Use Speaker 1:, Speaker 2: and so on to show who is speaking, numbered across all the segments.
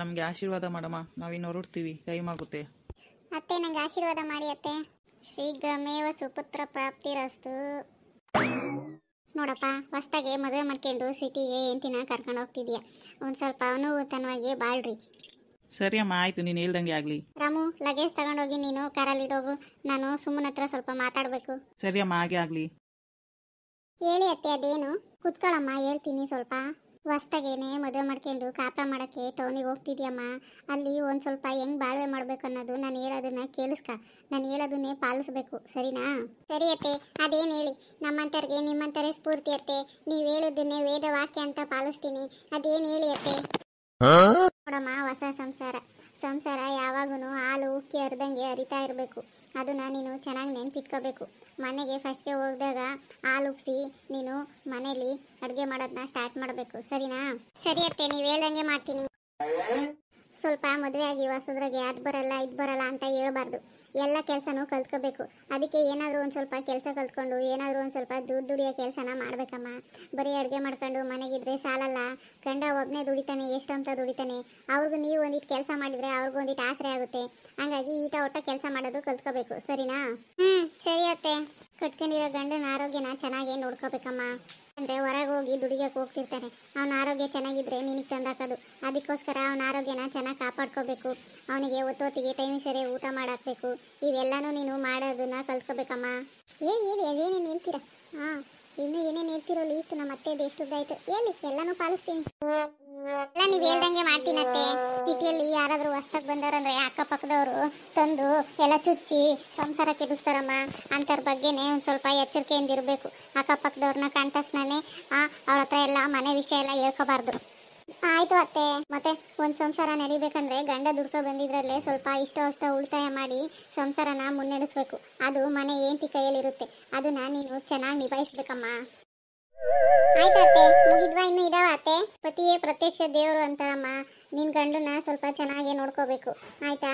Speaker 1: ನಮ್ಗೆ ಆಶೀರ್ವಾದ ಮಾಡಮ್ಮ ನಾವಿನ್ನು ಹೊರಡ್ತೀವಿ ಟೈಮ್ ಆಗುತ್ತೆ ಅತ್ತೆ ನಂಗೆ ಆಶೀರ್ವಾದ ಮಾಡಿ ಅತ್ತೆ ಶೀಘ್ರಮೇವ ಸುಪುತ್ರ ಪ್ರಾಪ್ತಿರಸ್ತು ನೋಡಪ್ಪ ಹೊಸ್ದಾಗೆ ಮದುವೆ ಮಾಡ್ಕೊಂಡು ಸಿಟಿಗೆ ಎಂಟಿನ ಕರ್ಕೊಂಡು ಹೋಗ್ತಿದೀಯ ಒಂದು ಸ್ವಲ್ಪ ಅನುಭೂತನವಾಗಿ ಬಾಳ್ರಿ ಸರಿ ಅಮ್ಮ ಆಯ್ತು ನೀನು ಹೇಳ್ದಂಗೆ ಆಗ್ಲಿ ರಾಮು ಲಗೇಜ್ ತಗೊಂಡೋಗಿ ನೀನು ಕಾರಲ್ಲಿ ಹೋಗು ನಾನು ಸುಮ್ಮನ ಹತ್ರ ಸ್ವಲ್ಪ ಮಾತಾಡ್ಬೇಕು ಸರಿ ಅಮ್ಮ ಹಾಗೆ ಆಗ್ಲಿ ಹೇಳಿ ಅತ್ತೆ ಅದೇನು ಕುತ್ಕೊಳಮ್ಮ ಹೇಳ್ತೀನಿ ಸ್ವಲ್ಪ ಹೊಸ್ತಾಗೇನೆ ಮದುವೆ ಮಾಡ್ಕೊಂಡು ಕಾಪಾ ಮಾಡೋಕ್ಕೆ ಟೌನಿಗೆ ಹೋಗ್ತಿದ್ಯಮ್ಮ ಅಲ್ಲಿ ಒಂದು ಸ್ವಲ್ಪ ಹೆಂಗೆ ಬಾಳ್ವೆ ಮಾಡಬೇಕು ಅನ್ನೋದು ನಾನು ಹೇಳೋದನ್ನ ಕೇಳಿಸ್ಕ ನಾನು ಹೇಳೋದನ್ನೇ ಪಾಲಿಸ್ಬೇಕು ಸರಿನಾ ಸರಿ ಅತ್ತೆ ಅದೇನು ಹೇಳಿ ನಮ್ಮಂಥವ್ರಿಗೆ ನಿಮ್ಮಂಥರೇ ಸ್ಫೂರ್ತಿ ಅತ್ತೆ ನೀವು ಹೇಳೋದನ್ನೇ ವೇದ ವಾಕ್ಯ ಅಂತ ಪಾಲಿಸ್ತೀನಿ ಅದೇನು ಹೇಳಿ ಅತ್ತೆ ನೋಡಮ್ಮ ಹೊಸ ಸಂಸಾರ ಸಂಸಾರ ಯಾವಾಗೂ ಹರಿದಂಗೆ ಹರಿತಾ ಇರಬೇಕು ಅದನ್ನು ನೀನು ಚೆನ್ನಾಗಿ ನೆನ್ಪಿಟ್ಕೋಬೇಕು ಮನೆಗೆ ಫಸ್ಟ್ಗೆ ಹೋಗಿದಾಗ ಹಾಲು ಉಗಿಸಿ ನೀನು ಮನೇಲಿ ಅಡುಗೆ ಮಾಡೋದನ್ನ ಸ್ಟಾರ್ಟ್ ಮಾಡಬೇಕು ಸರಿನಾ ಸರಿ ಅತ್ತೆ ನೀವು ಹೇಳ್ದಂಗೆ ಮಾಡ್ತೀನಿ ಸ್ವಲ್ಪ ಮದುವೆ ಆಗಿ ಹೊಸದ್ರಾಗೆ ಅದು ಬರಲ್ಲ ಇದು ಬರಲ್ಲ ಅಂತ ಹೇಳ್ಬಾರ್ದು ಎಲ್ಲ ಕೆಲಸನೂ ಕಲ್ತ್ಕೋಬೇಕು ಅದಕ್ಕೆ ಏನಾದರೂ ಒಂದು ಸ್ವಲ್ಪ ಕೆಲಸ ಕಲ್ತ್ಕೊಂಡು ಏನಾದರೂ ಒಂದು ಸ್ವಲ್ಪ ದುಡ್ಡು ದುಡಿಯೋ ಕೆಲಸನ ಮಾಡಬೇಕಮ್ಮ ಬರೀ ಅಡುಗೆ ಮಾಡ್ಕೊಂಡು ಮನೆಗಿದ್ರೆ ಸಾಲಲ್ಲ ಗಂಡ ಒಬ್ಬನೇ ದುಡಿತಾನೆ ಎಷ್ಟು ಅಂತ ದುಡಿತಾನೆ ಅವ್ರಿಗೂ ನೀವು ಒಂದಿಟ್ಟು ಕೆಲಸ ಮಾಡಿದರೆ ಅವ್ರಿಗೂ ಒಂದಿಟ್ಟು ಆಸರೆ ಆಗುತ್ತೆ ಹಾಗಾಗಿ ಈಟ ಒಟ್ಟ ಕೆಲಸ ಮಾಡೋದು ಕಲ್ತ್ಕೋಬೇಕು ಸರಿನಾ ಹ್ಞೂ ಸರಿ ಅತ್ತೆ ಕಟ್ಕೊಂಡಿರೋ ಗಂಡನ ಆರೋಗ್ಯನ ಚೆನ್ನಾಗಿ ನೋಡ್ಕೋಬೇಕಮ್ಮ ಅಂದ್ರೆ ಹೊರಗೆ ಹೋಗಿ ದುಡಿಯಕ್ಕೆ ಹೋಗ್ತಿರ್ತಾನೆ ಅವನ ಆರೋಗ್ಯ ಚೆನ್ನಾಗಿದ್ರೆ ನಿನಗೆ ತಂದಾಕೋದು ಅದಕ್ಕೋಸ್ಕರ ಅವನ ಆರೋಗ್ಯನ ಚೆನ್ನಾಗಿ ಕಾಪಾಡ್ಕೋಬೇಕು ಅವನಿಗೆ ಒತ್ತೊತ್ತಿಗೆ ಟೈಮ್ ಸರಿ ಊಟ ಮಾಡಾಕ್ಬೇಕು ಇವೆಲ್ಲಾನು ನೀನು ಮಾಡೋದನ್ನ ಕಲ್ತ್ಕೋಬೇಕಮ್ಮ ಏನು ಹೇಳಿ ಅದೇನೇನು ಹೇಳ್ತೀರಾ ಹಾಂ ಇನ್ನು ಏನೇನು ಹೇಳ್ತೀರೋ ಇಷ್ಟು ನಮ್ಮ ಅತ್ತೆ ಎಷ್ಟು ಹೇಳಿ ಎಲ್ಲಾನು ಪಾಲಿಸ್ತೀನಿ ಎಲ್ಲ ನೀವ್ ಹೇಳ್ದಂಗೆ ಮಾಡ್ತೀನತ್ತೆ ಸಿಟಿಯಲ್ಲಿ ಯಾರಾದರೂ ಹೊಸ್ದಾಗ ಬಂದವರಂದ್ರೆ ಅಕ್ಕಪಕ್ಕದವರು ತಂದು ಎಲ್ಲ ಚುಚ್ಚಿ ಸಂಸಾರ ಕೆಡಿಸ್ತಾರಮ್ಮ ಅಂತರ ಬಗ್ಗೆನೆ ಒಂದ್ ಸ್ವಲ್ಪ ಎಚ್ಚರಿಕೆಯಿಂದ ಇರಬೇಕು ಅಕ್ಕಪಕ್ಕದವ್ರನ್ನ ತಕ್ಷಣನೆ ಆ ಅವ್ರ ಹತ್ರ ಎಲ್ಲ ಮನೆ ವಿಷಯ ಎಲ್ಲ ಹೇಳ್ಕೋಬಾರ್ದು ಆಯ್ತು ಅತ್ತೆ ಮತ್ತೆ ಒಂದ್ ಸಂಸಾರ ನಡಿಬೇಕಂದ್ರೆ ಗಂಡ ದುಡ್ಕ ಬಂದಿದ್ರಲ್ಲೇ ಸ್ವಲ್ಪ ಇಷ್ಟ ಅಷ್ಟ ಉಳಿತಾಯ ಮಾಡಿ ಸಂಸಾರನ ಮುನ್ನಡೆಸ್ಬೇಕು ಅದು ಮನೆ ಏಂತಿ ಕೈಯಲ್ಲಿರುತ್ತೆ ಅದನ್ನ ನೀನು ಚೆನ್ನಾಗಿ ನಿಭಾಯಿಸ್ಬೇಕಮ್ಮ ಆಯ್ತತ್ತೆ ಮುಗಿದ್ವಾ ಇನ್ನು ಇದಾವ ಅತ್ತೆ ಪತಿಯೇ ಪ್ರತ್ಯಕ್ಷ ದೇವರು ಅಂತಾರಮ್ಮ ನಿನ್ ಗಂಡನ ಸ್ವಲ್ಪ ಚೆನ್ನಾಗಿ ನೋಡ್ಕೋಬೇಕು ಆಯ್ತಾ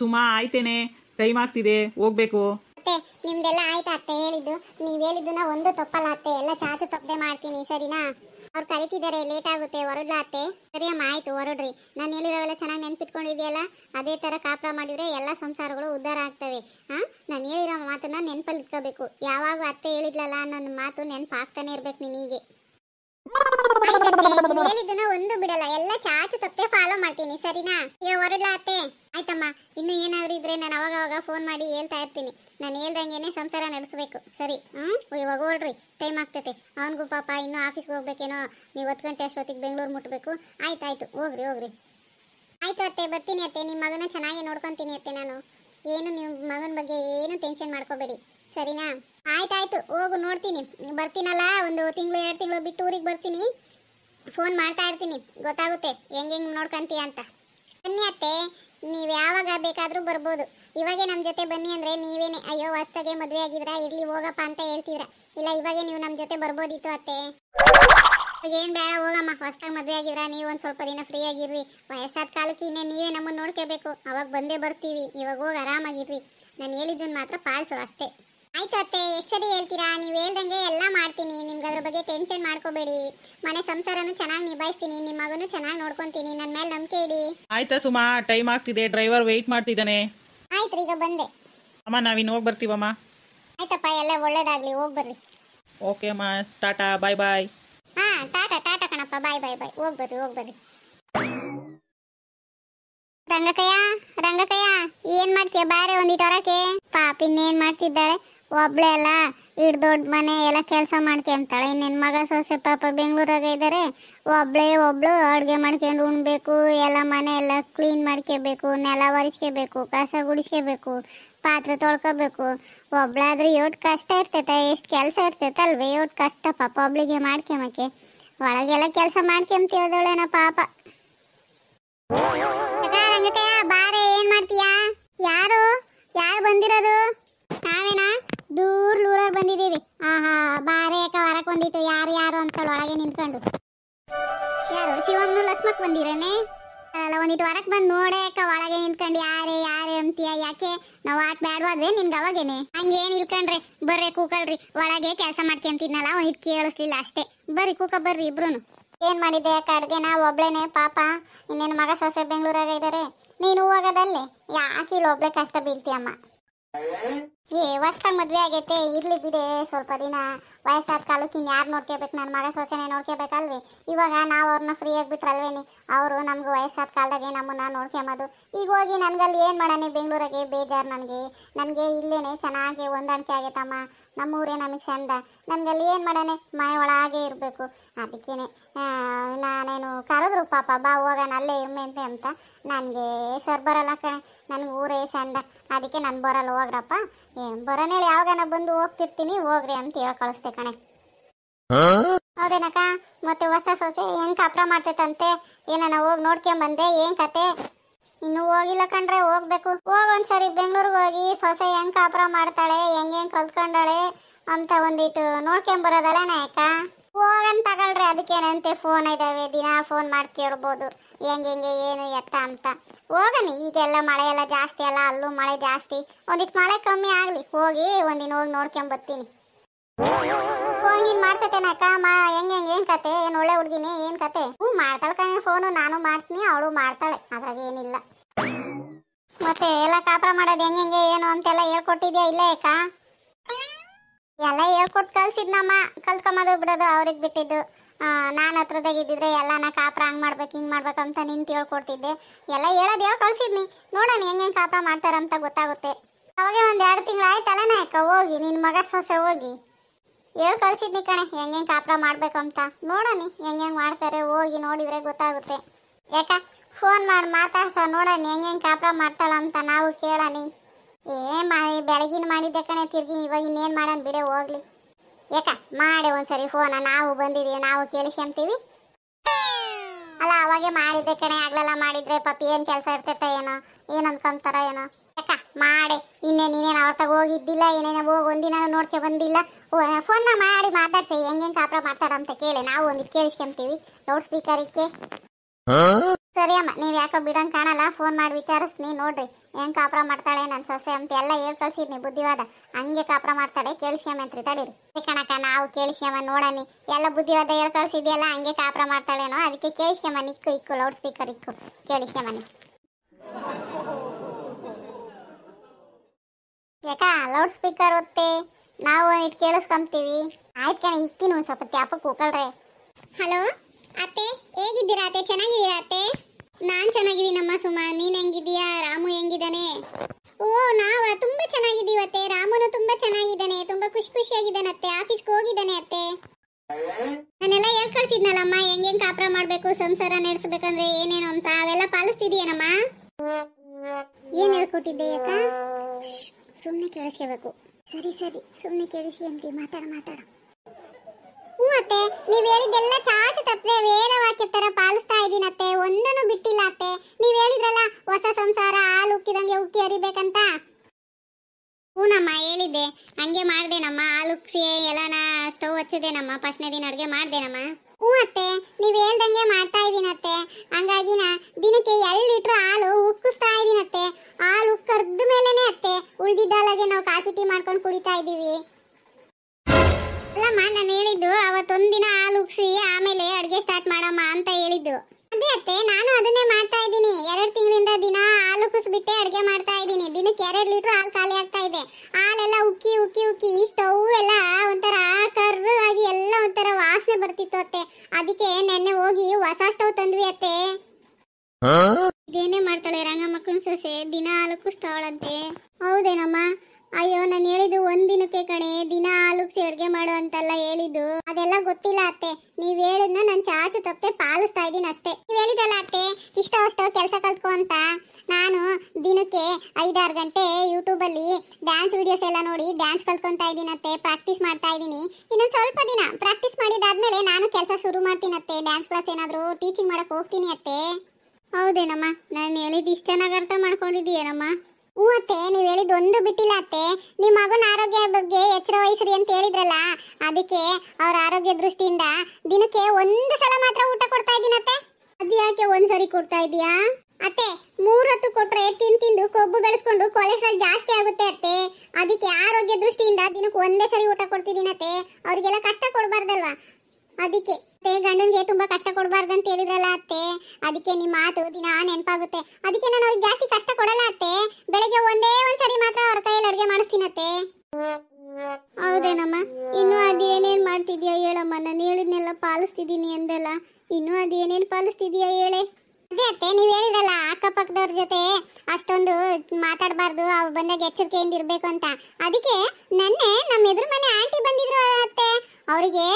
Speaker 1: ಸುಮಾ ಆಯ್ತೇನೆ ಟೈಮ್ ಆಗ್ತಿದೆ ಹೋಗ್ಬೇಕು ಅತ್ತೆ ನಿಮ್ದೆಲ್ಲ ಆಯ್ತಾ ಅತ್ತೆ ಹೇಳಿದ್ದು ನೀವು ಹೇಳಿದ್ದನ್ನ ಒಂದು ತಪ್ಪಲ್ಲ ಅತ್ತೆ ಎಲ್ಲ ಚಾಚು ತಪ್ಪದೆ ಮಾಡ್ತೀನಿ ಸರಿನಾ ಅವ್ರು ಕರಿತಿದ್ದಾರೆ ಲೇಟ್ ಆಗುತ್ತೆ ಹೊರಡ್ಲಾ ಅತ್ತೆ ಸರಿ ಅಮ್ಮ ಆಯ್ತು ಹೊರಡ್ರಿ ನಾನು ಹೇಳಿರೋವೆಲ್ಲ ಚೆನ್ನಾಗಿ ನೆನ್ಪಿಟ್ಕೊಂಡಿದೆಯಲ್ಲ ಅದೇ ಥರ ಕಾಪುರ ಮಾಡಿದ್ರೆ ಎಲ್ಲ ಸಂಸಾರಗಳು ಉದ್ಧಾರ ಆಗ್ತವೆ ಹಾಂ ನಾನು ಹೇಳಿರೋ ಮಾತನ್ನ ನೆನಪಲ್ಲಿ ಇಟ್ಕೋಬೇಕು ಯಾವಾಗ ಅತ್ತೆ ಹೇಳಿದ್ಲಲ್ಲ ನನ್ನ ಮಾತು ನೆನಪಾಗ್ತಾನೆ ಇರ್ಬೇಕು ನಿನಗೆ ನೀನು ಹೇಳಿದ್ದನ್ನ ಒಂದು ಬಿಡಲ್ಲ ಎಲ್ಲ ಚಾಚು ತಪ್ಪೇ ಫಾಲೋ ಮಾಡ್ತೀನಿ ಸರಿನಾ ಈಗ ಅತ್ತೆ ಆಯ್ತಮ್ಮ ಇನ್ನು ಏನಾದ್ರು ಇದ್ರೆ ನಾನು ಅವಾಗ ಅವಾಗ ಫೋನ್ ಮಾಡಿ ಹೇಳ್ತಾ ಇರ್ತೀನಿ ನಾನು ಹೇಳ್ದಂಗೆ ಸಂಸಾರ ನಡೆಸಬೇಕು ಸರಿ ಹ್ಞೂ ಇವಾಗ ಹೊರಡ್ರಿ ಟೈಮ್ ಆಗ್ತೈತೆ ಅವನಿಗೂ ಪಾಪ ಇನ್ನೂ ಆಫೀಸ್ಗೆ ಹೋಗ್ಬೇಕೇನೋ ನೀವು ಹತ್ತು ಗಂಟೆ ಅಷ್ಟೊತ್ತಿಗೆ ಬೆಂಗಳೂರು ಮುಟ್ಬೇಕು ಆಯ್ತಾಯ್ತು ಹೋಗ್ರಿ ಹೋಗ್ರಿ ಆಯ್ತು ಅತ್ತೆ ಬರ್ತೀನಿ ಅತ್ತೆ ನಿಮ್ಮ ಮಗನ ಚೆನ್ನಾಗಿ ನೋಡ್ಕೊತೀನಿ ಅತ್ತೆ ನಾನು ಏನು ನಿಮ್ಮ ಮಗನ ಬಗ್ಗೆ ಏನು ಟೆನ್ಷನ್ ಮಾಡ್ಕೋಬೇಡಿ ಸರಿನಾ ಆಯ್ತಾಯ್ತು ಹೋಗು ನೋಡ್ತೀನಿ ಬರ್ತೀನಲ್ಲ ಒಂದು ತಿಂಗಳು ಎರಡು ತಿಂಗಳು ಬಿಟ್ಟು ಊರಿಗೆ ಬರ್ತೀನಿ ಫೋನ್ ಮಾಡ್ತಾ ಇರ್ತೀನಿ ಗೊತ್ತಾಗುತ್ತೆ ಹೆಂಗೆ ಹೆಂಗೆ ನೋಡ್ಕೊಂತೀಯ ಅಂತ ಬನ್ನಿ ಅತ್ತೆ ನೀವು ಯಾವಾಗ ಬೇಕಾದರೂ ಬರ್ಬೋದು ಇವಾಗೆ ನಮ್ಮ ಜೊತೆ ಬನ್ನಿ ಅಂದರೆ ನೀವೇನೆ ಅಯ್ಯೋ ಹೊಸ್ತಾಗೆ ಮದುವೆ ಆಗಿದ್ರಾ ಇರಲಿ ಹೋಗಪ್ಪ ಅಂತ ಹೇಳ್ತಿದ್ರ ಇಲ್ಲ ಇವಾಗೆ ನೀವು ನಮ್ಮ ಜೊತೆ ಬರ್ಬೋದಿತ್ತು ಅತ್ತೆ ಏನು ಬೇಡ ಹೋಗಮ್ಮ ಹೊಸ್ದಾಗ ಮದುವೆ ಆಗಿದ್ರ ನೀವು ಒಂದು ಸ್ವಲ್ಪ ದಿನ ಫ್ರೀ ಆಗಿರ್ರಿ ವಯಸ್ಸಾದ ಕಾಲಕ್ಕೆ ಇನ್ನೇ ನೀವೇ ನಮ್ಮನ್ನು ನೋಡ್ಕೋಬೇಕು ಅವಾಗ ಬಂದೇ ಬರ್ತೀವಿ ಇವಾಗ ಹೋಗಿ ಆರಾಮಾಗಿರ್ರಿ ನಾನು ಹೇಳಿದ್ದನ್ನು ಮಾತ್ರ ಪಾಲಿಸು ಅಷ್ಟೇ ಆಯ್ತು ಅತ್ತೆ ಎಷ್ಟು ಸರಿ ಹೇಳ್ತೀರಾ ನೀವು ಹೇಳ್ದಂಗೆ ಎಲ್ಲ ಮಾಡ್ತೀನಿ ನಿಮ್ಗೆ ಅದ್ರ ಬಗ್ಗೆ ಟೆನ್ಷನ್ ಮಾಡ್ಕೋಬೇಡಿ ಮನೆ ಸಂಸಾರನು ಚೆನ್ನಾಗಿ ನಿಭಾಯಿಸ್ತೀನಿ ನಿಮ್ಮ ಮಗನು ಚೆನ್ನಾಗಿ ನೋಡ್ಕೊಂತೀನಿ ನನ್ನ ಮೇಲೆ ನಂಬಿಕೆ ಇಡಿ ಆಯ್ತಾ ಸುಮಾ ಟೈಮ್ ಆಗ್ತಿದೆ ಡ್ರೈವರ್ ವೆಯ್ಟ್ ಮಾಡ್ತಿದ್ದಾನೆ ಆಯ್ತು ಈಗ ಬಂದೆ ಅಮ್ಮ ನಾವಿನ್ನು ಹೋಗಿ ಬರ್ತೀವಮ್ಮ ಆಯ್ತಪ್ಪ ಎಲ್ಲ ಒಳ್ಳೇದಾಗ್ಲಿ ಹೋಗಿ ಬರ್ರಿ ಓಕೆ ಅಮ್ಮ ಟಾಟಾ ಬಾಯ್ ಬಾಯ್ ಹಾ ಟಾಟಾ ಟಾಟಾ ಕಣಪ್ಪ ಬಾಯ್ ಬಾಯ್ ಬಾಯ್ ಹೋಗಿ ಬರ್ರಿ ಹೋಗಿ ಬರ್ರಿ ರಂಗಕಯ್ಯ ರಂಗಕಯ್ಯ ಏನ್ ಮಾಡ್ತೀಯ ಬಾರೆ ಒಂದಿಟ್ಟು ಹೊರಕ್ಕೆ ಪಾಪ ಏನ್ ಮಾಡ್ತಿದ್ದಾಳೆ ಒಬ್ಳೆ ಅಲ್ಲ ಇಡ್ ದೊಡ್ಡ ಮನೆ ಎಲ್ಲ ಕೆಲಸ ಮಾಡ್ಕೊಂತಾಳೆ ಇನ್ನೇನು ಮಗ ಸೊಸೆ ಪಾಪ ಬೆಂಗ್ಳೂರಾಗ ಇದ್ದಾರೆ ಒಬ್ಳೆ ಒಬ್ಳು ಅಡುಗೆ ಮಾಡ್ಕೊಂಡು ಉಣ್ಬೇಕು ಎಲ್ಲ ಮನೆ ಎಲ್ಲ ಕ್ಲೀನ್ ಮಾಡ್ಕೋಬೇಕು ನೆಲ ಒರೆಸ್ಕೋಬೇಕು ಕಸ ಗುಡಿಸ್ಕೋಬೇಕು ಪಾತ್ರೆ ತೊಳ್ಕೊಬೇಕು ಒಬ್ಳಾದ್ರೆ ಎಷ್ಟು ಕಷ್ಟ ಇರ್ತೈತ ಎಷ್ಟು ಕೆಲಸ ಇರ್ತೈತಲ್ವೇ ಎಷ್ಟು ಕಷ್ಟ ಪಾಪ ಒಬ್ಳಿಗೆ ಮಾಡ್ಕೊಂಬಕ್ಕೆ ಒಳಗೆಲ್ಲ ಕೆಲಸ ಮಾಡ್ಕೊಂತೀವದವಳೇನ ಪಾಪ ಬಾರೆ ಏನ್ ಮಾಡ್ತೀಯಾ ಯಾರು ಯಾರು ಬಂದಿರೋದು ನಾವೇನಾ ದೂರ ಲೂರಾಗ್ ಬಂದಿದ್ದೀವಿ ಆಹಾ ವಾರಕ್ ಬಂದಿತ್ತು ಯಾರು ಯಾರು ಅಂತ ಒಳಗೆ ನಿಂತ್ಕೊಂಡು ಯಾರು ಶಿವಮ್ನು ಲಕ್ಷ್ಮಕ್ ಬಂದಿರೇನೆ ಅಲ್ಲ ಒಂದಿಟ್ಟು ಬಂದ್ ಬಂದು ಅಕ್ಕ ಒಳಗೆ ನಿಂತ್ಕೊಂಡು ಯಾರೇ ಯಾರೇ ಅಂತೀಯ ಯಾಕೆ ನಾವ್ ಆಟ ಬ್ಯಾಡ್ವಾದ್ರೆ ನಿನ್ಗ ಅವಾಗೇನೆ ಹಂಗೇನ್ ಇಲ್ಕಂಡ್ರೆ ಬರ್ರಿ ಕೂಕಳ್ರಿ ಒಳಗೆ ಕೆಲಸ ಮಾಡ್ಕೊಂತಿದ್ನಲ್ಲ ಇಟ್ ಕೇಳಿಸ್ಲಿಲ್ಲ ಅಷ್ಟೇ ಬರ್ರಿ ಕೂಕ ಬರ್ರಿ ಇಬ್ರು ಏನ್ ಮಾಡಿದ್ದೆ ಅಕ್ಕ ನಾ ಒಬ್ಳೇನೆ ಪಾಪ ಇನ್ನೇನ್ ಮಗ ಸೊಸೆ ಬೆಂಗಳೂರಾಗ ಇದ್ದಾರೆ ನೀನು ಹೋಗೋದಲ್ಲೇ ಯಾಕೆ ಇಲ್ಲಿ ಒಬ್ಳೆ ಕಷ್ಟ ಬೀಳ್ತಿಯಮ್ಮ ಏ ಹೊಸ್ದಾಗ ಮದ್ವೆ ಆಗೈತೆ ಇರ್ಲಿ ಬಿಡೆ ಸ್ವಲ್ಪ ದಿನ ವಯಸ್ಸಾದ ಕಾಲಕ್ಕೆ ಇನ್ ಯಾರು ನೋಡ್ಕೋಬೇಕು ನನ್ನ ಮಗ ಸೋಚನೆ ನೋಡ್ಕೋಬೇಕಲ್ವಿ ಇವಾಗ ನಾವು ಅವ್ರನ್ನ ಫ್ರೀ ಆಗಿ ಬಿಟ್ರಲ್ವೇನಿ ಅವರು ನಮ್ಗೆ ವಯಸ್ಸಾದ ಕಾಲದಾಗೆ ನಮ್ಮನ್ನ ನೋಡ್ಕೊಂಬೋದು ಈಗ ಹೋಗಿ ನನ್ಗಲ್ಲಿ ಏನು ಮಾಡೋಣ ಬೆಂಗಳೂರಿಗೆ ಬೇಜಾರ್ ನನಗೆ ನನಗೆ ಇಲ್ಲೇನೆ ಚೆನ್ನಾಗಿ ಹೊಂದಾಣಿಕೆ ಆಗೈತಮ್ಮ ನಮ್ಮೂರೇ ನಮಗೆ ಚಂದ ನನ್ಗಲ್ಲಿ ಏನು ಮಾಡಾನೆ ಮನೆ ಒಳಗೆ ಇರಬೇಕು ಅದಕ್ಕೇನೆ ನಾನೇನು ಕರೆದ್ರು ಪಾಪ ಬಾ ಹೋಗೋಣ ಅಲ್ಲೇ ಇರ್ಮೆ ಅಂತ ನನಗೆ ಸರ್ ಬರಲ್ಲ ಕಣೆ ನನಗೆ ಊರೇ ಚಂದ ಅದಕ್ಕೆ ನಾನು ಬರಲ್ಲ ಹೋಗ್ರಪ್ಪ ಬರೋಣ ಹೇಳಿ ಯಾವಾಗನ ಬಂದು ಹೋಗ್ತಿರ್ತೀನಿ ಹೋಗ್ರಿ ಅಂತ ಹೇಳಿ ಕಳಿಸ್ದೆ ಕಣೆ ಹೌದೇನಕ್ಕ ಮತ್ತೆ ಹೊಸ ಸೊಸೆ ಹೆಂಗ್ ಕಪ್ರ ಮಾಡ್ತೈತಂತೆ ಏನಾನ ಹೋಗಿ ಬಂದೆ ಏನ್ ಕತೆ ಇನ್ನು ಹೋಗಿಲ್ಲ ಕಣ್ರೆ ಹೋಗ್ಬೇಕು ಹೋಗ ಒಂದ್ಸರಿ ಬೆಂಗಳೂರಿಗೆ ಹೋಗಿ ಸೊಸೆ ಹೆಂಗ್ ಕಾಪ್ರ ಮಾಡ್ತಾಳೆ ಹೆಂಗ್ ಹೆಂಗ್ ಕಲ್ತ್ಕೊಂಡಾಳೆ ಅಂತ ಒಂದಿಟ್ಟು ನೋಡ್ಕೊಂಬರೋದಲ್ಲ ನಾಯಕ ಹೋಗನ್ ತಗೊಳ್ರಿ ಏನಂತೆ ಫೋನ್ ಇದಾವೆ ದಿನ ಫೋನ್ ಮಾಡ್ಕೇಳ್ಬೋದು ಹೆಂಗೆ ಹೆಂಗೆ ಏನು ಎತ್ತ ಅಂತ ಹೋಗನಿ ಈಗೆಲ್ಲ ಮಳೆ ಎಲ್ಲ ಜಾಸ್ತಿ ಅಲ್ಲ ಅಲ್ಲೂ ಮಳೆ ಜಾಸ್ತಿ ಒಂದಿಟ್ಟು ಮಳೆ ಕಮ್ಮಿ ಆಗಲಿ ಹೋಗಿ ಒಂದಿನ ಹೋಗಿ ಬರ್ತೀನಿ ಫೋನ್ ಗೀನ್ ಅಕ್ಕ ಮಾ ಹೆಂಗೆ ಹೆಂಗೆ ಏನು ಕತೆ ಏನು ಒಳ್ಳೆ ಹುಡುಗಿನಿ ಏನು ಕತೆ ಹ್ಞೂ ಮಾಡ್ತಾಳೆ ಕಣೆ ಫೋನು ನಾನು ಮಾಡ್ತೀನಿ ಅವಳು ಮಾಡ್ತಾಳೆ ಅದ್ರಾಗ ಏನಿಲ್ಲ ಮತ್ತೆ ಎಲ್ಲ ಕಾಪರ ಮಾಡೋದು ಹೆಂಗೆ ಹೆಂಗೆ ಏನು ಅಂತೆಲ್ಲ ಹೇಳ್ಕೊಟ್ಟಿದ್ಯಾ ಇಲ್ಲೇ ಅಕ್ಕ ಎಲ್ಲ ಹೇಳ್ಕೊಟ್ಟು ಕಲ್ಸಿದ್ನಮ್ಮ ಕಲ್ತ್ಕೊಂಬೋದು ಬಿಡೋದು ಅವ್ರಿಗೆ ಬಿಟ್ಟಿದ್ದು ನಾನು ಇದ್ದಿದ್ರೆ ಎಲ್ಲ ನಾ ಕಾಪ್ರ ಹಂಗೆ ಮಾಡ್ಬೇಕು ಹಿಂಗೆ ಮಾಡ್ಬೇಕು ಅಂತ ನಿಂತು ಹೇಳ್ಕೊಡ್ತಿದ್ದೆ ಎಲ್ಲ ಹೇಳೋದು ಹೇಳಿ ಕಳ್ಸಿದ್ನಿ ನೋಡೋಣ ಹೆಂಗೆ ಕಾಪ್ರ ಮಾಡ್ತಾರಂತ ಗೊತ್ತಾಗುತ್ತೆ ಅವಾಗ ಒಂದು ಎರಡು ತಿಂಗಳು ಆಯ್ತಲ್ಲನ ಅಕ್ಕ ಹೋಗಿ ನಿನ್ನ ಮಗ ಸೊಸೆ ಹೋಗಿ ಹೇಳಿ ಕಳ್ಸಿದ್ನಿ ಕಣೆ ಹೆಂಗೆ ಕಾಪ್ರ ಮಾಡ್ಬೇಕಂತ ನೋಡೋಣ ಹೆಂಗೆ ಮಾಡ್ತಾರೆ ಹೋಗಿ ನೋಡಿದರೆ ಗೊತ್ತಾಗುತ್ತೆ ಯಾಕ ಫೋನ್ ಮಾಡಿ ಮಾತಾಡ್ಸ ನೋಡೋಣ ಹೆಂಗೆ ಕಾಪ್ರ ಅಂತ ನಾವು ಕೇಳೋಣ ಏ ಮಾ ಬೆಳಗಿನ ಮಾಡಿದ್ದೆ ಕಣೆ ತಿರ್ಗಿ ಇವಾಗ ಇನ್ನೇನು ಮಾಡೋಣ ಬಿಡೆ ಹೋಗ್ಲಿ ಯಾಕ ಮಾಡಿ ಒಂದ್ಸರಿ ಫೋನ ನಾವು ಬಂದಿದೀವಿ ನಾವು ಕೇಳಿಸ್ಕೊಂತೀವಿ ಅಲ್ಲ ಅವಾಗೆ ಮಾಡಿದ್ದೆ ಕಣೆ ಆಗ್ಲೆಲ್ಲ ಮಾಡಿದ್ರೆ ಪಾಪಿ ಏನ್ ಕೆಲಸ ಇರ್ತೈತೆ ಏನೋ ಏನು ಅನ್ಕೊಂತಾರ ಏನೋ ಯಾಕ ಮಾಡಿ ಇನ್ನೇನ್ ನೀನೇನ ಅವ್ರ ಹೋಗಿದ್ದಿಲ್ಲ ಏನೇನೋ ಹೋಗಿ ಒಂದಿನ ನೋಡ್ಕೆ ಬಂದಿಲ್ಲ ನ ಮಾಡಿ ಮಾತಾಡ್ಸಿ ಹೆಂಗೇನ್ ಕಾಪ್ರ ಮಾಡ್ತಾರ ಅಂತ ಕೇಳಿ ನಾವು ಒಂದು ಕೇಳಿಸ್ಕೊಂತೀವಿ ಲೌಡ್ ಸ್ಪೀಕರ್ ಇಕ್ಕೆ ಸರಿ ಅಮ್ಮ ನೀವ್ ಯಾಕೋ ಬಿಡಂಗ್ ಕಾಣಲ್ಲ ಫೋನ್ ಮಾಡಿ ವಿಚಾರಿಸ್ತೀನಿ ನೋಡ್ರಿ ಏನ್ ಕಾಪುರ ಮಾಡ್ತಾಳೆ ನನ್ನ ಸೊಸೆ ಅಂತ ಎಲ್ಲ ಹೇಳಿ ಕಳ್ಸಿದ್ನಿ ಬುದ್ಧಿವಾದ ಹಂಗೆ ಕಾಪುರ ಮಾಡ್ತಾಳೆ ಅಂತ ತಡೀರಿ ಕಣಕ ನಾವು ಕೇಳಿಸ್ಕೊಂಬ ನೋಡನಿ ಎಲ್ಲ ಬುದ್ಧಿವಾದ ಹೇಳಿ ಕಳ್ಸಿದ್ಯಲ್ಲ ಹಂಗೆ ಕಾಪ್ರ ಮಾಡ್ತಾಳೇನೋ ಅದಕ್ಕೆ ಕೇಳಿಸ್ಕೊಂಬ ಇಕ್ಕು ಇಕ್ಕು ಲೌಡ್ ಸ್ಪೀಕರ್ ಇಕ್ಕು ಕೇಳಿಸ್ಕೊಂಬನಿ ಯಾಕ ಲೌಡ್ ಸ್ಪೀಕರ್ ಒತ್ತೆ ನಾವು ಇಟ್ ಕೇಳಿಸ್ಕೊಂತೀವಿ ಆಯ್ತು ಕಣ ಇಕ್ಕಿನ ಸ್ವಲ್ಪ ತ್ಯಾಪಕ್ಕೆ ಕೂಕಳ್ರೆ ಹಲೋ ಅತ್ತೆ ಹೇಗಿದ್ದೀರಾ ಅತ್ತೆ ಚೆನ್ನಾಗಿದ್ದೀರಾ ಅತ್ತೆ ನಾನ್ ಚೆನ್ನಾಗಿದ್ದೀನಮ್ಮ ಸುಮಾ ನೀನ್ ಹೆಂಗಿದೀಯ ರಾಮು ಹೆಂಗಿದ್ದಾನೆ ಓ ನಾವ ತುಂಬಾ ಚೆನ್ನಾಗಿದ್ದೀವತ್ತೆ ಅತ್ತೆ ರಾಮನು ತುಂಬಾ ಚೆನ್ನಾಗಿದ್ದಾನೆ ತುಂಬಾ ಖುಷಿ ಖುಷಿಯಾಗಿದ್ದಾನೆ ಅತ್ತೆ ಆಫೀಸ್ಗೆ ಹೋಗಿದ್ದಾನೆ ಅತ್ತೆ ನಾನೆಲ್ಲ ಹೇಳ್ ಕಳ್ಸಿದ್ನಲ್ಲಮ್ಮ ಹೆಂಗ್ ಹೆಂಗ್ ಕಾಪ್ರಾ ಮಾಡ್ಬೇಕು ಸಂಸಾರ ಅಂದ್ರೆ ಏನೇನು ಅಂತ ಅವೆಲ್ಲ ಪಾಲಿಸ್ತಿದ್ಯಾನಮ್ಮ ಏನ್ ಹೇಳ್ಕೊಟ್ಟಿದ್ದೆ ಅಕ್ಕ ಸುಮ್ಮನೆ ಕೇಳಿಸ್ಕೋಬೇಕು ಸರಿ ಸರಿ ಸುಮ್ಮನೆ ಕೇಳಿಸಿ ಅಂತ ಮಾತಾಡ ಮಾತಾಡ ಹ್ಞೂ ಅತ್ತೆ ನೀವು ಹೇಳಿದ್ದೆಲ್ಲ ಚಾಚು ತಪ್ಪದೆ ವೇದ ವಾಕ್ಯ ಪಾಲಿಸ್ತಾ ಪಾಲಿಸ್ತಾ ಇದ್ದೀನತ್ತೆ ಒಂದನ್ನು ಹೊಸ ಸಂಸಾರ ಹಾಲು ಉಕ್ಕಿದಂಗೆ ಉಕ್ಕಿ ಹರಿಬೇಕಂತ ಹೂನಮ್ಮ ಹೇಳಿದ್ದೆ ಹಂಗೆ ನಮ್ಮ ಹಾಲು ಉಕ್ಸಿ ಎಲ್ಲನ ಸ್ಟವ್ ನಮ್ಮ ಫಸ್ಟ್ನೇ ದಿನ ಅಡುಗೆ ನಮ್ಮ ಹ್ಞೂ ಅತ್ತೆ ನೀವು ಹೇಳ್ದಂಗೆ ಮಾಡ್ತಾ ಇದ್ದೀನತ್ತೆ ಹಂಗಾಗಿನ ದಿನಕ್ಕೆ ಎರಡು ಲೀಟ್ರ್ ಹಾಲು ಉಕ್ಕಿಸ್ತಾ ಇದ್ದೀನತ್ತೆ ಹಾಲು ಉಕ್ಕರ್ದ ಮೇಲೇನೆ ಅತ್ತೆ ಉಳಿದಿದ್ದಲ್ಲಾಗೆ ನಾವು ಕಾಫಿ ಟೀ ಮಾಡ್ಕೊಂಡು ಕುಡಿತಾ ಇದ್ದೀವಿ ಅಲ್ಲಮ್ಮ ನಾನು ಹೇಳಿದ್ದು ಅವತ್ತೊಂದಿನ ಹಾಲು ಉಕ್ಸಿ ದಿನ ಹಾಲುಗ್ಸಿ ಅಡುಗೆ ಮಾಡು ಅಂತೆಲ್ಲ ಹೇಳಿದ್ದು ಅದೆಲ್ಲ ಗೊತ್ತಿಲ್ಲ ಅತ್ತೆ ನೀವ್ ಹೇಳಿದ್ನ ನಾನು ಚಾಚು ತಪ್ಪೆ ಪಾಲಿಸ್ತಾ ಇದ್ದೀನಿ ಅಷ್ಟೇ ನೀವ್ ಹೇಳಿದಲ್ಲ ಅತ್ತೆ ನೀವು ಹೇಳಿದ ಒಂದು ಬಿಟ್ಟಿಲ್ಲ ಅತ್ತೆ ನಿಮ್ಮ ಮಗನ ಆರೋಗ್ಯ ಬಗ್ಗೆ ಎಚ್ಚರ ವಹಿಸ್ರಿ ಅಂತ ಹೇಳಿದ್ರಲ್ಲ ಅದಕ್ಕೆ ಅವ್ರ ಆರೋಗ್ಯ ದೃಷ್ಟಿಯಿಂದ ದಿನಕ್ಕೆ ಒಂದು ಸಲ ಮಾತ್ರ ಊಟ ಕೊಡ್ತಾ ಇದ್ದೀನಿ ಅತ್ತೆ ಅದ್ಯಾಕೆ ಒಂದ್ಸರಿ ಕೊಡ್ತಾ ಇದೀಯಾ ಅತ್ತೆ ಮೂರೊತ್ತು ಕೊಟ್ರೆ ತಿನ್ ತಿಂದು ಕೊಬ್ಬು ಬೆಳೆಸ್ಕೊಂಡು ಕೊಲೆಸ್ಟ್ರಾಲ್ ಜಾಸ್ತಿ ಆಗುತ್ತೆ ಅತ್ತೆ ಅದಕ್ಕೆ ಆರೋಗ್ಯ ದೃಷ್ಟಿಯಿಂದ ದಿನಕ್ಕೆ ಒಂದೇ ಸರಿ ಊಟ ಕೊಡ್ತಿದ್ದೀನತ್ತೆ ಅವರಿಗೆಲ್ಲ ಕಷ್ಟ ಕೊಡಬಾರ್ದಲ್ವಾ ಅದಕ್ಕೆ ಅತ್ತೆ ಗಂಡನ್ಗೆ ತುಂಬಾ ಕಷ್ಟ ಕೊಡಬಾರ್ದು ಅಂತ ಹೇಳಿದ್ರಲ್ಲ ಅತ್ತೆ ಅದಕ್ಕೆ ನಿಮ್ಮ ಮಾತು ದಿನ ನೆನಪಾಗುತ್ತೆ ಅದಕ್ಕೆ ನಾನು ಅವ್ರಿಗೆ ಜಾಸ್ತಿ ಕಷ್ಟ ಕೊಡಲ್ಲ ಅತ್ತೆ ಬೆಳಗ್ಗೆ ಒಂದೇ ಒಂದ್ಸರಿ ಮಾತ್ರ ಅವ್ರ ಕೈಯಲ್ಲಿ ಅಡುಗೆ ಮಾಡಿಸ್ತೀನತ್ತೆ ಹೌದೇನಮ್ಮ ಇನ್ನು ಏನೇನ್ ಮಾಡ್ತಿದ್ಯಾ ಹೇಳಮ್ಮ ನಾನು ಹೇಳಿದ್ನೆಲ್ಲ ಪಾಲಿಸ್ತಿದ್ದೀನಿ ಅಂದಲ್ಲ ಇನ್ನು ಏನೇನ್ ಪಾಲಿಸ್ತಿದ್ಯಾ ಹೇಳೆ ಅದೇ ಅತ್ತೆ ನೀವು ಅಕ್ಕಪಕ್ಕದವ್ರ ಜೊತೆ ಅಷ್ಟೊಂದು ಮಾತಾಡಬಾರ್ದು ಅವ್ರು ಬಂದಾಗ ಎಚ್ಚರಿಕೆಯಿಂದ ಇರಬೇಕು ಅಂತ ಅದಕ್ಕೆ ನನ್ನೆ ನಮ್ಮ ಎದುರು ಮನೆ ಆಂಟಿ ಬಂದಿದ್ರು ಅತ್ತೆ ಅವರಿಗೆ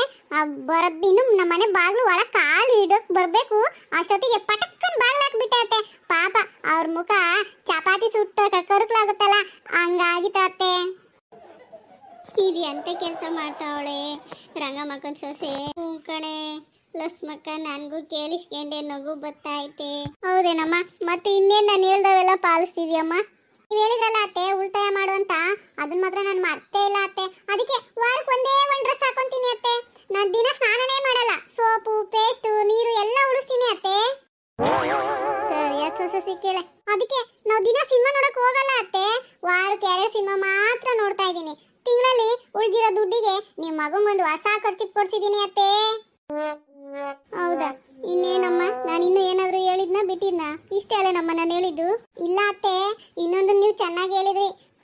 Speaker 1: ಬರಬ್ಬಿನು ನಮ್ಮ ಮನೆ ಬಾಗ್ಲು ಒಳಗೆ ಕಾಲು ಇಡೋಕೆ ಬರಬೇಕು ಅಷ್ಟೊತ್ತಿಗೆ ಪಟಕ್ಕನ್ ಬಾಗಿಲು ಹಾಕ್ಬಿಟ್ಟೆ ಅತ್ತೆ ಪಾಪ ಅವ್ರ ಮುಖ ಚಪಾತಿ ಸುಟ್ಟ ಕರುಕ್ಲಾಗುತ್ತಲ್ಲ ಹಂಗಾಗಿತ್ತ ಅತ್ತೆ ಇದು ಎಂತ ಕೆಲಸ ಮಾಡ್ತಾವಳೆ ರಂಗಮ್ಮಕ್ಕನ ಸೊಸೆ ಮಕ್ಕ ನನಗೂ ಕೇಳಿಸ್ಕೊಂಡೆ ನಗು ಬತ್ತಾಯ್ತೆ ಹೌದೇನಮ್ಮ ಮತ್ತೆ ಇನ್ನೇನ್ ನಾನು ಹೇಳ್ದವೆಲ್ಲ ಪಾಲಿಸ್ತಿದ್ಯಮ್ಮ ನೀವು ಹೇಳಿದ್ರಲ್ಲ ಅತ್ತೆ ಉಳಿತಾಯ ಮಾಡುವಂತ ಅಂತ ಅದನ್ನ ಮಾತ್ರ ನಾನು ಮರ್ತೇ ಇಲ್ಲ ಅತ್ತೆ ಅದಕ್ಕೆ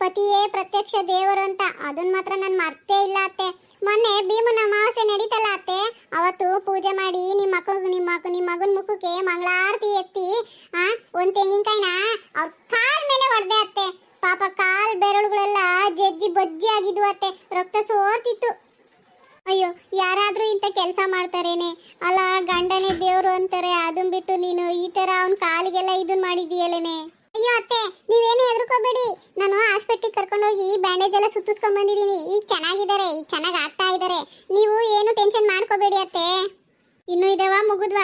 Speaker 1: ಪತಿಯೇ ಪ್ರತ್ಯಕ್ಷ ದೇವರು ಅಂತ ಅದನ್ನ ಮಾತ್ರ ನಾನು ಮರ್ತೇ ಇಲ್ಲ ಅತ್ತೆ ಮೊನ್ನೆ ಭೀಮನ ಅಮಾವಾಸ್ಯೆ ನಡೀತಲ್ಲ ಅತ್ತೆ ಅವತ್ತು ಪೂಜೆ ಮಾಡಿ ನಿಮ್ಮ ಮಕ್ಕ ನಿಮ್ಮ ನಿಮ್ಮ ಮಗನ ಮುಖಕ್ಕೆ ಮಂಗಳಾರತಿ ಎತ್ತಿ ಆ ಒಂದು ತೆಂಗಿನಕಾಯಿನ ಅವ್ರ ಕಾಲ್ ಮೇಲೆ ಹೊಡೆದೆ ಅತ್ತೆ ಪಾಪ ಕಾಲ್ ಬೆರಳುಗಳೆಲ್ಲ ಜಜ್ಜಿ ಬಜ್ಜಿ ಆಗಿದ್ವು ಅತ್ತೆ ರಕ್ತ ಸೋರ್ತಿತ್ತು ಅಯ್ಯೋ ಯಾರಾದ್ರೂ ಇಂಥ ಕೆಲಸ ಮಾಡ್ತಾರೇನೆ ಅಲ್ಲ ಗಂಡನೇ ದೇವರು ಅಂತಾರೆ ಅದನ್ನ ಬಿಟ್ಟು ನೀನು ಈ ತರ ಅವ್ನ ಕಾಲಿಗೆಲ್ಲ ಇದನ್ನ ಮಾಡಿದೀಯಲೇನೆ ಹೋಗಿ ಬ್ಯಾಂಡೇಜ್ ಎಲ್ಲ ಸುತ್ತಿಸ್ಕೊಂಡ್ ಬಂದಿದ್ದೀನಿ ಈಗ ಚೆನ್ನಾಗಿದ್ದಾರೆ ಈಗ ಚೆನ್ನಾಗಿ ಆಗ್ತಾ ಇದ್ದಾರೆ ನೀವು ಏನು ಟೆನ್ಷನ್ ಮಾಡ್ಕೋಬೇಡಿ ಅತ್ತೆ ಇನ್ನು ಇದಾವ ಮುಗಿದ್ವಾ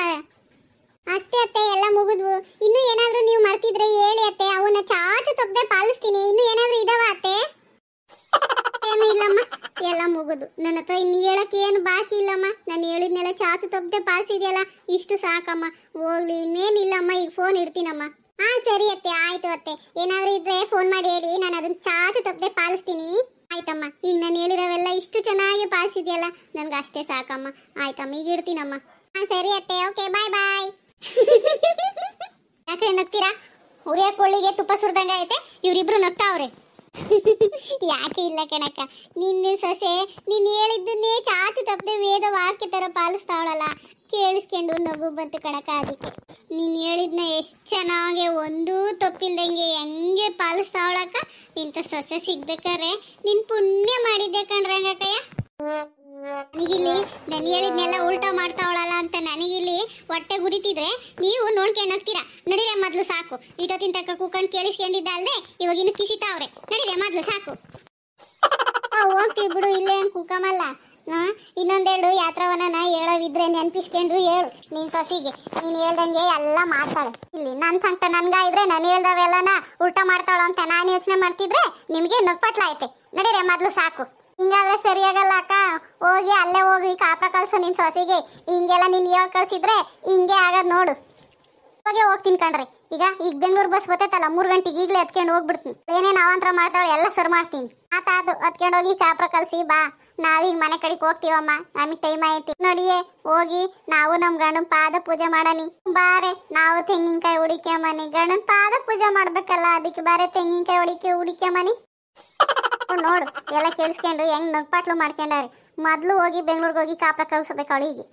Speaker 1: ಅಷ್ಟೇ ಅತ್ತೆ ಎಲ್ಲ ಮುಗಿದ್ವು ಇನ್ನು ಏನಾದರೂ ನೀವು ಮರ್ತಿದ್ರೆ ಹೇಳಿ ಅತ್ತೆ ಅವನ್ನ ಚಾಚು ತೊಗ್ದೆ ಪಾಲಿಸ್ತೀನಿ ಇನ್ನು ಏನಾದರೂ ಇದಾವ ಅತ್ತೆ ಇಲ್ಲಮ್ಮ ಎಲ್ಲ ಮುಗಿದು ನನ್ನ ಹತ್ರ ಇನ್ನು ಹೇಳಕ್ಕೆ ಏನು ಬಾಕಿ ಇಲ್ಲಮ್ಮ ನಾನು ಹೇಳಿದ್ನೆಲ್ಲ ಚಾಚು ತೊಗ್ದೆ ಪಾಲಿಸಿದೆಯಲ್ಲ ಇಷ್ಟು ಸಾಕಮ್ಮ ಹೋಗ್ಲಿ ಇನ್ನೇನಿಲ್ಲಮ್ಮ ಈಗ ಫೋನ್ ಇಡ್ತೀನಮ್ಮ ಹಾ ಸರಿ ಅತ್ತೆ ಆಯ್ತು ಅತ್ತೆ ಏನಾದ್ರೂ ಇದ್ರೆ ಫೋನ್ ಮಾಡಿ ಹೇಳಿ ನಾನು ಅದನ್ನ ಚಾಚು ತಪ್ಪದೆ ಪಾಲಿಸ್ತೀನಿ ಆಯ್ತಮ್ಮ ಈಗ ನಾನು ಹೇಳಿರೋವೆಲ್ಲ ಇಷ್ಟು ಚೆನ್ನಾಗಿ ಪಾಲಿಸಿದ್ಯಲ್ಲ ನನ್ಗೆ ಅಷ್ಟೇ ಸಾಕಮ್ಮ ಆಯ್ತಮ್ಮ ಈಗ ಇಡ್ತೀನಮ್ಮ ಹಾ ಸರಿ ಅತ್ತೆ ಓಕೆ ಬಾಯ್ ಬಾಯ್ ಯಾಕೆ ನಗ್ತೀರಾ ಉರಿಯ ಕೋಳಿಗೆ ತುಪ್ಪ ಸುರಿದಂಗೆ ಐತೆ ಇವರಿಬ್ರು ನಗ್ತಾವ್ರೆ ಯಾಕೆ ಇಲ್ಲ ಕಣಕ್ಕ ನಿನ್ನ ಸೊಸೆ ನೀನ್ ಹೇಳಿದ್ದನ್ನೇ ಚಾಚು ತಪ್ಪದೆ ವೇದ ವಾಕ್ಯ ತರ ಪಾಲಿಸ್ತಾವಳಲ್ಲ ಕೇಳಿಸ್ಕೊಂಡು ನಗು ಬಂತು ಕಣಕ ಅದಕ್ಕೆ ನೀನ್ ಹೇಳಿದ್ನ ಎಷ್ಟು ಚೆನ್ನಾಗೆ ಒಂದೂ ತಪ್ಪಿಲ್ದಂಗೆ ಹೆಂಗೆ ಪಾಲಿಸ್ತಾವಳಕ್ಕ ನಿಂತ ಸೊಸೆ ಸಿಗ್ಬೇಕಾರೆ ನಿನ್ ಪುಣ್ಯ ಮಾಡಿದ್ದೆ ಕಣ್ರಂಗಕ್ಕಯ್ಯ ನನಗಿಲ್ಲಿ ನಾನು ಹೇಳಿದ್ನೆಲ್ಲ ಉಲ್ಟಾ ಮಾಡ್ತಾವಳಲ್ಲ ಅಂತ ನನಗಿಲ್ಲಿ ಹೊಟ್ಟೆ ಗುರಿತಿದ್ರೆ ನೀವು ನೋಡ್ಕೊಂಡು ಹೋಗ್ತೀರಾ ನಡಿರೆ ಮೊದಲು ಸಾಕು ಇಟೋತಿನ ತಕ್ಕ ಕೂಕೊಂಡು ಕೇಳಿಸ್ಕೊಂಡಿದ್ದ ಅಲ್ಲದೆ ಇವಾಗ ಇನ್ನು ಕಿಸಿತಾವ್ರೆ ನಡಿರೆ ಮೊದಲು ಸಾಕು ಹೋಗ್ತೀವಿ ಬಿಡು ಇಲ್ಲೇ ಏನು ಕೂಕಮಲ್ಲ ಇನ್ನೊಂದೆರಡು ಯಾತ್ರವನ ಹೇಳೋವಿದ್ರೆ ನೆನಪಿಸ್ಕೊಂಡು ಹೇಳು ನಿನ್ ಸೊಸಿಗೆ ನೀನ್ ಹೇಳ್ದಂಗೆ ಎಲ್ಲ ಮಾಡ್ತಾಳೆ ಇಲ್ಲಿ ನನ್ ಸಂಕಟ ನನ್ಗಾಯಿದ್ರೆ ನಾನು ಹೇಳ್ದವೆಲ್ಲನ ಉಲ್ಟಾ ಮಾಡ್ತಾಳ ಅಂತ ನಾನು ಯೋಚನೆ ಮಾಡ್ತಿದ್ರೆ ನಿಮಗೆ ನಗ್ಪಟ್ಲಾಯ್ತೆ ನಡೀರ ಮೊದ್ಲು ಸಾಕು ಸರಿ ಸರಿಯಾಗಲ್ಲ ಅಕ್ಕ ಹೋಗಿ ಅಲ್ಲೇ ಹೋಗಿ ಕಾಪ್ರ ಕಳ್ಸು ನಿನ್ ಸೊಸೆಗೆ ಹಿಂಗೆಲ್ಲ ನೀನ್ ಹೇಳ್ ಕಳ್ಸಿದ್ರೆ ಹಿಂಗೆ ಆಗದ್ ನೋಡು ಹೋಗಿ ಹೋಗ್ತೀನಿ ಕಣ್ರಿ ಈಗ ಈಗ ಬೆಂಗಳೂರು ಬಸ್ ಗೊತ್ತಲ್ಲ ಮೂರು ಗಂಟೆಗೆ ಈಗಲೇ ಹತ್ಕೊಂಡು ಹೋಗ್ಬಿಡ್ತೀನಿ ಏನೇ ನಾವಂತ್ರ ಮಾಡ್ತಾಳೆ ಎಲ್ಲ ಸರ್ ಮಾಡ್ತೀನಿ ಆತಾದು ಹತ್ಕೊಂಡು ಹೋಗಿ ಕಾಪ್ರ ಕಲ್ಸಿ ಬಾ ನಾವೀಗ ಮನೆ ಕಡೆಗೆ ಹೋಗ್ತೀವಮ್ಮ ನಮಗೆ ಟೈಮ್ ಆಯ್ತಿ ನೋಡಿಯೇ ಹೋಗಿ ನಾವು ನಮ್ಮ ಗಂಡನ ಪಾದ ಪೂಜೆ ಮಾಡನಿ ಬಾರೆ ನಾವು ತೆಂಗಿನಕಾಯಿ ಹುಡಿಕೆ ಮನಿ ಗಂಡನ ಪಾದ ಪೂಜೆ ಮಾಡ್ಬೇಕಲ್ಲ ಅದಕ್ಕೆ ಬಾರೆ ತೆಂಗಿನಕಾಯಿ ಹುಡಿಕೆ ಹುಡಿಕೆ ಮನಿ ಹಾಕೊಂಡು ನೋಡು ಎಲ್ಲ ಕೇಳಿಸ್ಕೊಂಡು ಹೆಂಗ್ ನಗ್ಪಾಟ್ಲು ಮಾಡ್ಕೊಂಡಾರೆ ಮೊದಲು ಹೋಗಿ ಬೆಂಗಳೂರಿಗೆ ಹೋಗಿ ಕಾಪ್ರ ಕಲ್ಸಬೇಕು ಅವಳಿಗೆ